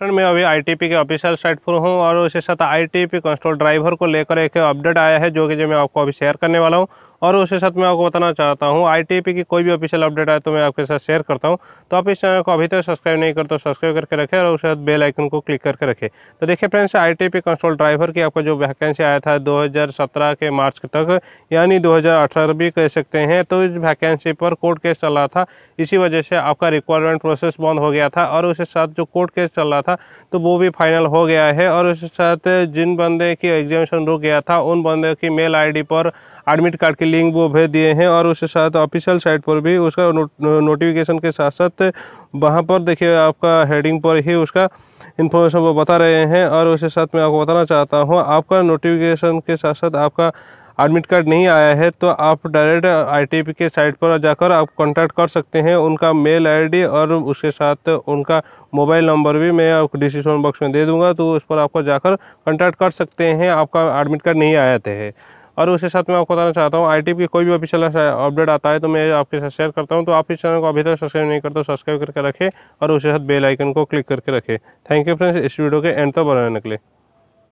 friend मैं अभी ITP के ऑफिशियल साइट पर हूँ और उसके साथ आईटीपी कंस्ट्रोल ड्राइवर को लेकर एक अपडेट आया है जो कि जो मैं आपको अभी शेयर करने वाला हूँ और उसके साथ मैं आपको बताना चाहता हूँ आई की कोई भी ऑफिशियल अपडेट आए तो मैं आपके साथ शेयर करता हूँ तो आप इस चैनल को अभी तक सब्सक्राइब नहीं करते तो सब्सक्राइब करके रखें और उसके साथ बेल आइकन को क्लिक करके रखें तो देखिए friends I T control driver की आपका जो वैकेंसी आया था 2017 के मार्च तक यानी 2018 भी कह सकते हैं तो इस वैकेंसी पर कोर्ट केस चल रहा था इसी वजह से आपका रिक्वायरमेंट प्रोसेस बंद हो गया था और उसके साथ जो कोर्ट केस चल रहा था तो वो भी फाइनल हो गया है और उसके साथ जिन बंदे की एग्जामेशन रुक गया था उन बंदे की मेल आईडी पर एडमिट कार्ड के लिंक वो भेज दिए हैं और उसके साथ ऑफिशियल साइट पर भी उसका नो, नोटिफिकेशन के साथ साथ वहाँ पर देखिए आपका हेडिंग पर ही उसका इन्फॉर्मेशन वो बता रहे हैं और उसके साथ मैं आपको बताना चाहता हूँ आपका नोटिफिकेशन के साथ साथ आपका एडमिट कार्ड नहीं आया है तो आप डायरेक्ट आईटीपी के साइट पर जाकर आप कांटेक्ट कर सकते हैं उनका मेल आईडी और उसके साथ उनका मोबाइल नंबर भी मैं आपको डिस्क्रिप्शन बॉक्स में दे दूंगा तो उस पर आपको जाकर कांटेक्ट कर सकते हैं आपका एडमिट कार्ड नहीं आया है और उसके साथ मैं आपको बताना चाहता हूँ आई की कोई भी ऑफिशियल अपडेट आता है तो मैं आपके साथ शेयर करता हूँ तो आप इस चैनल को अभी तक सब्सक्राइब नहीं करते सब्सक्राइब करके रखें और उसके साथ बेल आइकन को क्लिक करके रखें थैंक यू फ्रेंड्स इस वीडियो के एंड तक बनाने के लिए